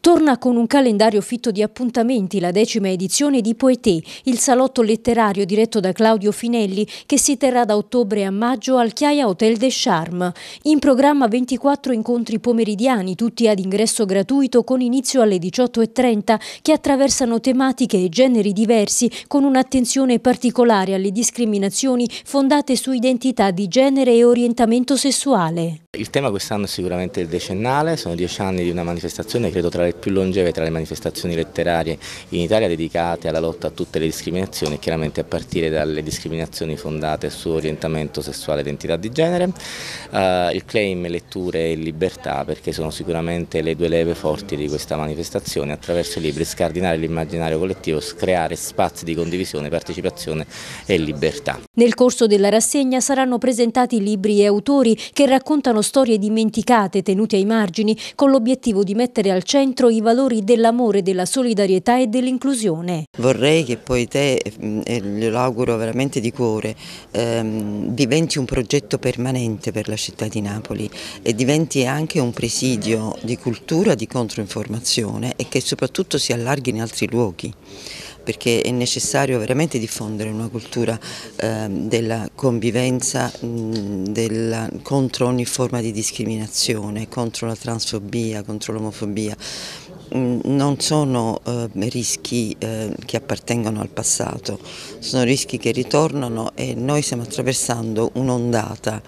Torna con un calendario fitto di appuntamenti la decima edizione di Poeté, il salotto letterario diretto da Claudio Finelli che si terrà da ottobre a maggio al Chiaia Hotel de Charme. In programma 24 incontri pomeridiani, tutti ad ingresso gratuito con inizio alle 18.30 che attraversano tematiche e generi diversi con un'attenzione particolare alle discriminazioni fondate su identità di genere e orientamento sessuale. Il tema quest'anno è sicuramente il decennale, sono dieci anni di una manifestazione credo tra le più longeve tra le manifestazioni letterarie in Italia dedicate alla lotta a tutte le discriminazioni, chiaramente a partire dalle discriminazioni fondate su orientamento sessuale e identità di genere. Uh, il claim letture e libertà perché sono sicuramente le due leve forti di questa manifestazione, attraverso i libri scardinare l'immaginario collettivo, creare spazi di condivisione, partecipazione e libertà. Nel corso della rassegna saranno presentati libri e autori che raccontano storie dimenticate tenute ai margini con l'obiettivo di mettere al centro centro i valori dell'amore, della solidarietà e dell'inclusione. Vorrei che poi te, mm, e glielo auguro veramente di cuore, ehm, diventi un progetto permanente per la città di Napoli e diventi anche un presidio di cultura, di controinformazione e che soprattutto si allarghi in altri luoghi perché è necessario veramente diffondere una cultura ehm, della convivenza della, contro ogni forma di discriminazione, contro la transfobia, contro l'omofobia non sono eh, rischi eh, che appartengono al passato, sono rischi che ritornano e noi stiamo attraversando un'ondata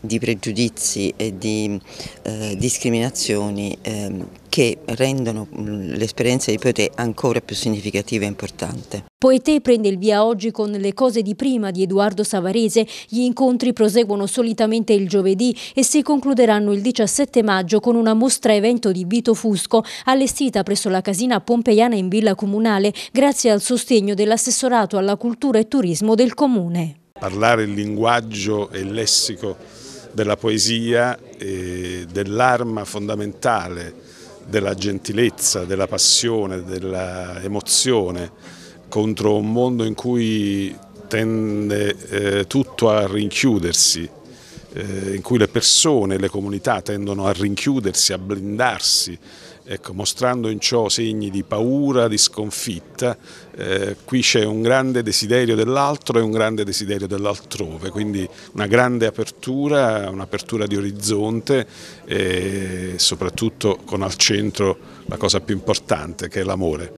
di pregiudizi e di eh, discriminazioni ehm, che rendono mm, l'esperienza di Poetè ancora più significativa e importante. Poetè prende il via oggi con Le cose di prima di Edoardo Savarese. Gli incontri proseguono solitamente il giovedì e si concluderanno il 17 maggio con una mostra evento di Vito Fusco allestita presso la casina pompeiana in Villa Comunale grazie al sostegno dell'assessorato alla cultura e turismo del Comune. Parlare il linguaggio e il lessico della poesia, dell'arma fondamentale della gentilezza, della passione, dell'emozione contro un mondo in cui tende eh, tutto a rinchiudersi eh, in cui le persone e le comunità tendono a rinchiudersi, a blindarsi, ecco, mostrando in ciò segni di paura, di sconfitta, eh, qui c'è un grande desiderio dell'altro e un grande desiderio dell'altrove, quindi una grande apertura, un'apertura di orizzonte e soprattutto con al centro la cosa più importante che è l'amore.